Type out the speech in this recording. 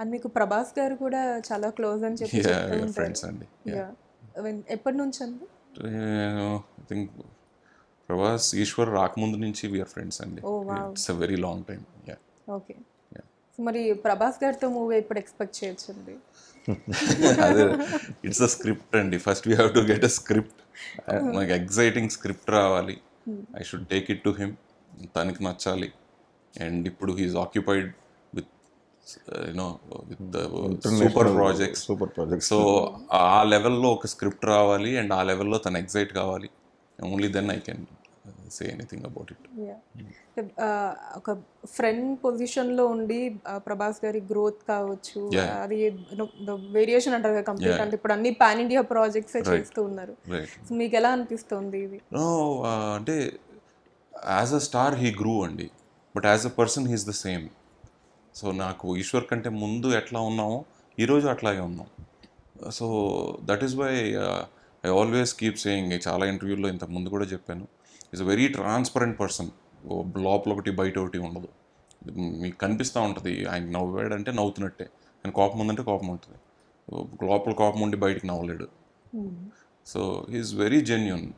And మీకు ప్రభాస్ గారు కూడా చాలా క్లోజ్ అని చెప్పి ఫ్రెండ్స్ అండి ఎప్పటి నుంచి అండి థింక్ ప్రభాస్ ఈశ్వర్ రాకముందు నుంచి వీఆర్ ఫ్రెండ్స్ అండి it's a very long time yeah okay మరి ప్రభాస్ గారితో మూవీ ఇప్పుడు ఎక్స్పెక్ట్ చేయొచ్చండి ఇట్స్ అ స్క్రిప్ట్ అండి first we have to get a script నాకు ఎగ్జైటింగ్ స్క్రిప్ట్ రావాలి I should take it to him తనకి నచ్చాలి అండ్ ఇప్పుడు he's occupied with super projects super project so ఆ లెవెల్లో ఒక స్క్రిప్ట్ రావాలి అండ్ ఆ లెవెల్లో తను ఎగ్జైట్ కావాలి only then I can say anything about it ఒక ఫ్రెండ్ పొజిషన్లో ఉండి uh, ప్రభాస్ గారి గ్రోత్ కావచ్చు అది వేరియేషన్ అంటారు కదా కంప్లీట్ అంటే ఇప్పుడు అన్ని పాన్ ఇండియా ప్రాజెక్ట్స్ చేస్తూ ఉన్నారు మీకు ఎలా అనిపిస్తుంది ఇది uh, అంటే as a star he grew అండి but as a person he's the same so నాకు ఈశ్వర్ కంటే ముందు ఎట్లా ఉన్నామో ఈరోజు అట్లాగే ఉన్నాం so that is why I always keep saying చాలా ఇంటర్వ్యూల్లో ఇంత ముందు కూడా చెప్పాను is a very transparent person లోపల ఒకటి బయట ఒకటి ఉండదు మీకు కనిపిస్తూ ఉంటుంది ఆయన నవ్వాడంటే నవ్వుతున్నట్టే ఆయన కోపం ఉందంటే కోపం ఉంటుంది లోపల కోపం ఉండి బయటకు నవ్వలేడు hmm. So he's very genuine